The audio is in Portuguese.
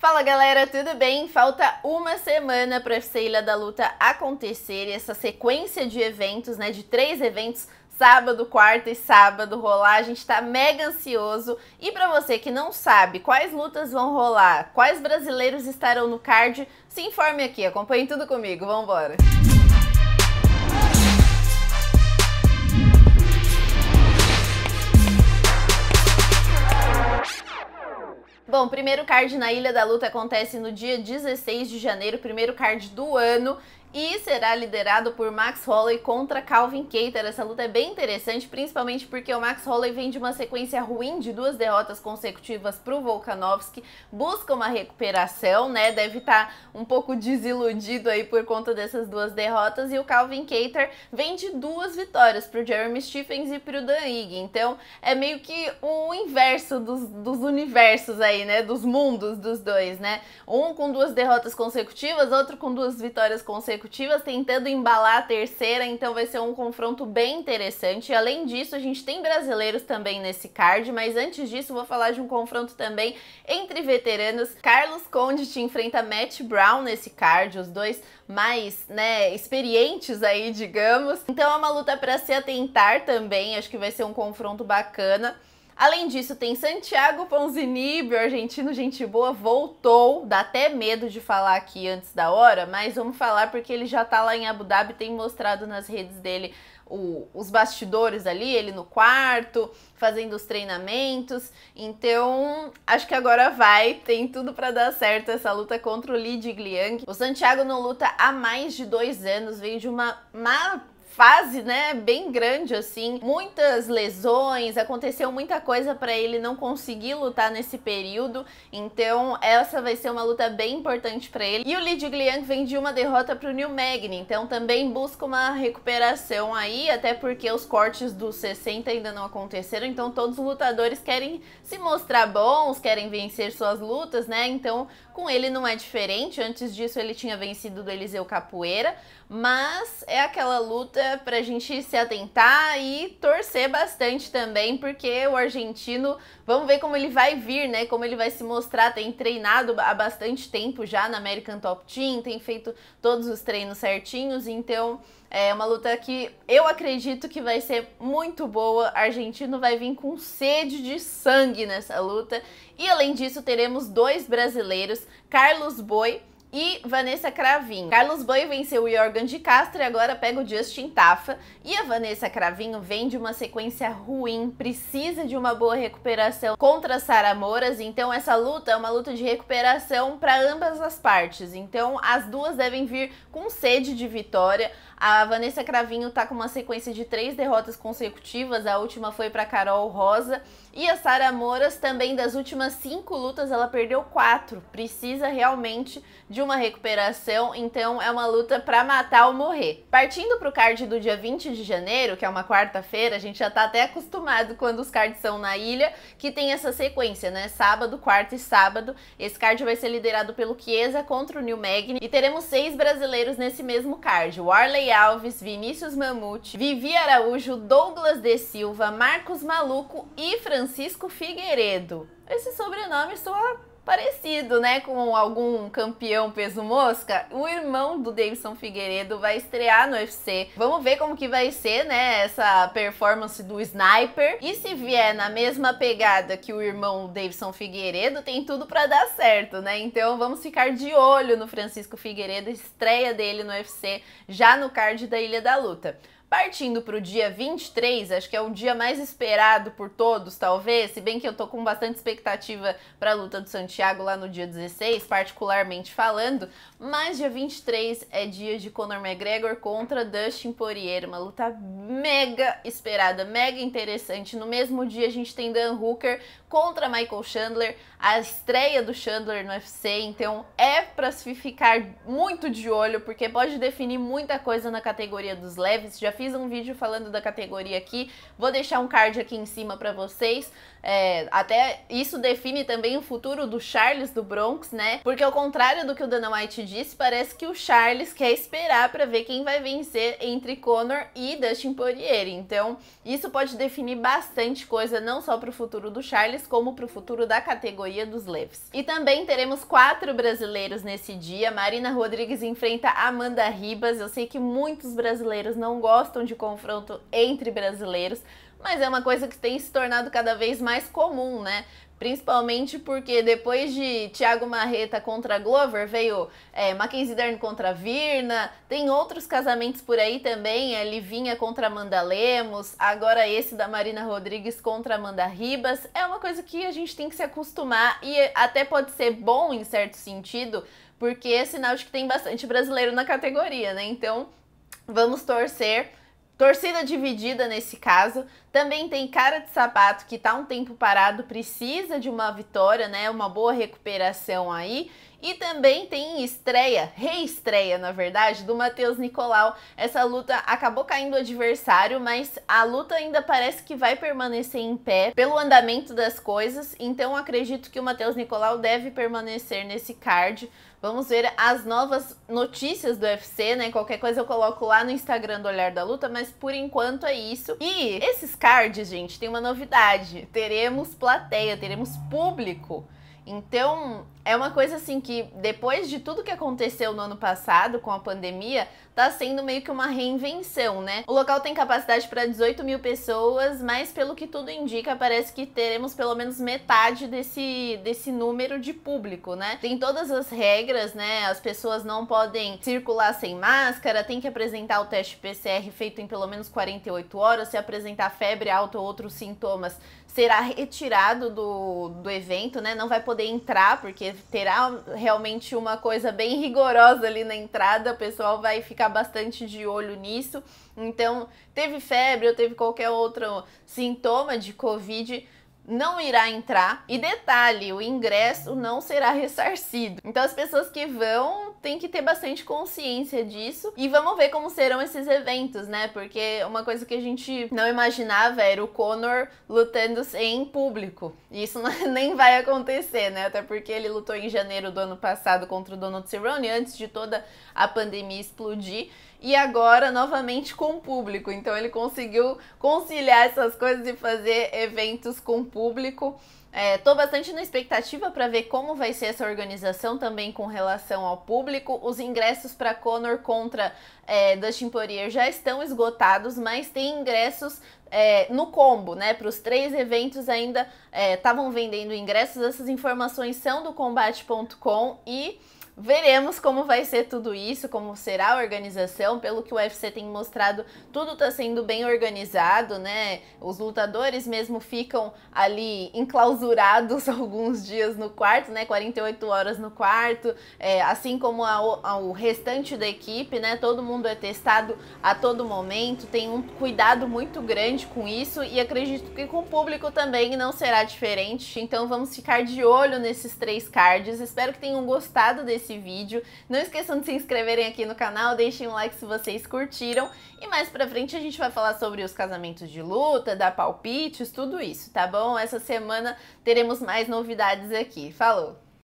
Fala galera, tudo bem? Falta uma semana para a Ceia da Luta acontecer e essa sequência de eventos, né, de três eventos sábado, quarta e sábado rolar. A gente tá mega ansioso. E para você que não sabe quais lutas vão rolar, quais brasileiros estarão no card, se informe aqui, acompanhe tudo comigo. Vambora! embora. Bom, primeiro card na Ilha da Luta acontece no dia 16 de janeiro, primeiro card do ano e será liderado por Max Holloway contra Calvin Cater. Essa luta é bem interessante, principalmente porque o Max Holloway vem de uma sequência ruim de duas derrotas consecutivas para o Volkanovski, busca uma recuperação, né? Deve estar tá um pouco desiludido aí por conta dessas duas derrotas e o Calvin Cater vem de duas vitórias para o Jeremy Stephens e para o Dan Higgins. Então é meio que o inverso dos, dos universos aí, né? Dos mundos dos dois, né? Um com duas derrotas consecutivas, outro com duas vitórias consecutivas executivas tentando embalar a terceira, então vai ser um confronto bem interessante. Além disso, a gente tem brasileiros também nesse card, mas antes disso vou falar de um confronto também entre veteranos. Carlos Conde te enfrenta Matt Brown nesse card, os dois mais, né, experientes aí, digamos. Então é uma luta para se atentar também, acho que vai ser um confronto bacana. Além disso, tem Santiago Ponzinibbio, argentino, gente boa, voltou. Dá até medo de falar aqui antes da hora, mas vamos falar porque ele já tá lá em Abu Dhabi, tem mostrado nas redes dele o, os bastidores ali, ele no quarto, fazendo os treinamentos. Então, acho que agora vai, tem tudo para dar certo essa luta contra o Li Jigliang. O Santiago não luta há mais de dois anos, veio de uma má fase, né, bem grande assim, muitas lesões, aconteceu muita coisa para ele não conseguir lutar nesse período. Então, essa vai ser uma luta bem importante para ele. E o Li Jigliang vem de uma derrota pro New Magni, então também busca uma recuperação aí, até porque os cortes dos 60 ainda não aconteceram, então todos os lutadores querem se mostrar bons, querem vencer suas lutas, né? Então, com ele não é diferente. Antes disso, ele tinha vencido do Eliseu Capoeira, mas é aquela luta para a gente se atentar e torcer bastante também, porque o argentino, vamos ver como ele vai vir, né? Como ele vai se mostrar. Tem treinado há bastante tempo já na American Top Team, tem feito todos os treinos certinhos, então. É uma luta que eu acredito que vai ser muito boa. Argentino vai vir com sede de sangue nessa luta. E além disso, teremos dois brasileiros, Carlos Boi e Vanessa Cravinho. Carlos Boi venceu o Jorgen de Castro e agora pega o Justin Tafa. E a Vanessa Cravinho vem de uma sequência ruim, precisa de uma boa recuperação contra Sara Moras, então essa luta é uma luta de recuperação para ambas as partes. Então as duas devem vir com sede de vitória. A Vanessa Cravinho tá com uma sequência de três derrotas consecutivas, a última foi para Carol Rosa. E a Sara Moras também, das últimas cinco lutas, ela perdeu quatro. Precisa realmente de uma recuperação, então é uma luta para matar ou morrer. Partindo pro card do dia 20 de janeiro, que é uma quarta-feira, a gente já tá até acostumado quando os cards são na ilha, que tem essa sequência, né? Sábado, quarta e sábado. Esse card vai ser liderado pelo Chiesa contra o New Magni e teremos seis brasileiros nesse mesmo card. O Arley Alves, Vinícius Mamute, Vivi Araújo, Douglas de Silva, Marcos Maluco e Francisco Figueiredo. Esse sobrenome soa Parecido, né, com algum campeão peso mosca, o irmão do Davidson Figueiredo vai estrear no UFC. Vamos ver como que vai ser, né, essa performance do Sniper. E se vier na mesma pegada que o irmão Davidson Figueiredo, tem tudo para dar certo, né? Então vamos ficar de olho no Francisco Figueiredo, estreia dele no UFC, já no card da Ilha da Luta. Partindo para o dia 23, acho que é o dia mais esperado por todos, talvez, se bem que eu tô com bastante expectativa para a luta do Santiago lá no dia 16, particularmente falando, mas dia 23 é dia de Conor McGregor contra Dustin Poirier, uma luta mega esperada, mega interessante. No mesmo dia a gente tem Dan Hooker contra Michael Chandler, a estreia do Chandler no UFC, então é para se ficar muito de olho porque pode definir muita coisa na categoria dos leves. Já fiz um vídeo falando da categoria aqui, vou deixar um card aqui em cima para vocês. É, até isso define também o futuro do Charles do Bronx, né? Porque ao contrário do que o Dana White disse, parece que o Charles quer esperar para ver quem vai vencer entre Conor e Dustin Poirier. Então, isso pode definir bastante coisa, não só para o futuro do Charles, como para o futuro da categoria dos leves. E também teremos quatro brasileiros nesse dia. Marina Rodrigues enfrenta Amanda Ribas. Eu sei que muitos brasileiros não gostam gostam de confronto entre brasileiros, mas é uma coisa que tem se tornado cada vez mais comum, né? Principalmente porque depois de Thiago Marreta contra Glover, veio é, Mackenzie Dern contra Virna, tem outros casamentos por aí também, a é, Livinha contra Amanda Lemos, agora esse da Marina Rodrigues contra Amanda Ribas. É uma coisa que a gente tem que se acostumar e até pode ser bom em certo sentido, porque é sinal de que tem bastante brasileiro na categoria, né? Então, vamos torcer Torcida dividida nesse caso. Também tem cara de sapato que tá um tempo parado, precisa de uma vitória, né? Uma boa recuperação aí. E também tem estreia, reestreia na verdade, do Matheus Nicolau. Essa luta acabou caindo adversário, mas a luta ainda parece que vai permanecer em pé pelo andamento das coisas. Então acredito que o Matheus Nicolau deve permanecer nesse card. Vamos ver as novas notícias do UFC, né? Qualquer coisa eu coloco lá no Instagram do Olhar da Luta, mas por enquanto é isso. E esses cards, gente, tem uma novidade. Teremos plateia, teremos público. Então, é uma coisa assim que, depois de tudo que aconteceu no ano passado com a pandemia, tá sendo meio que uma reinvenção, né? O local tem capacidade para 18 mil pessoas, mas pelo que tudo indica, parece que teremos pelo menos metade desse, desse número de público, né? Tem todas as regras, né? As pessoas não podem circular sem máscara, tem que apresentar o teste PCR feito em pelo menos 48 horas, se apresentar febre alta ou outros sintomas, será retirado do, do evento, né? Não vai poder entrar, porque terá realmente uma coisa bem rigorosa ali na entrada, o pessoal vai ficar bastante de olho nisso. Então, teve febre ou teve qualquer outro sintoma de Covid, não irá entrar. E detalhe, o ingresso não será ressarcido. Então as pessoas que vão tem que ter bastante consciência disso. E vamos ver como serão esses eventos, né? Porque uma coisa que a gente não imaginava era o Conor lutando em público. E isso é, nem vai acontecer, né? Até porque ele lutou em janeiro do ano passado contra o Donald Cerrone, antes de toda a pandemia explodir. E agora, novamente, com o público. Então ele conseguiu conciliar essas coisas e fazer eventos com o público. Estou é, bastante na expectativa para ver como vai ser essa organização também com relação ao público público, os ingressos para Conor contra é, Dustin Poirier já estão esgotados, mas tem ingressos é, no combo, né? Para os três eventos ainda estavam é, vendendo ingressos. Essas informações são do combate.com e Veremos como vai ser tudo isso, como será a organização. Pelo que o UFC tem mostrado, tudo está sendo bem organizado, né? Os lutadores mesmo ficam ali enclausurados alguns dias no quarto, né? 48 horas no quarto, é, assim como o restante da equipe, né? Todo mundo é testado a todo momento, tem um cuidado muito grande com isso e acredito que com o público também não será diferente. Então vamos ficar de olho nesses três cards. Espero que tenham gostado desse esse vídeo. Não esqueçam de se inscreverem aqui no canal, deixem um like se vocês curtiram. E mais pra frente a gente vai falar sobre os casamentos de luta, dar palpites, tudo isso, tá bom? Essa semana teremos mais novidades aqui. Falou!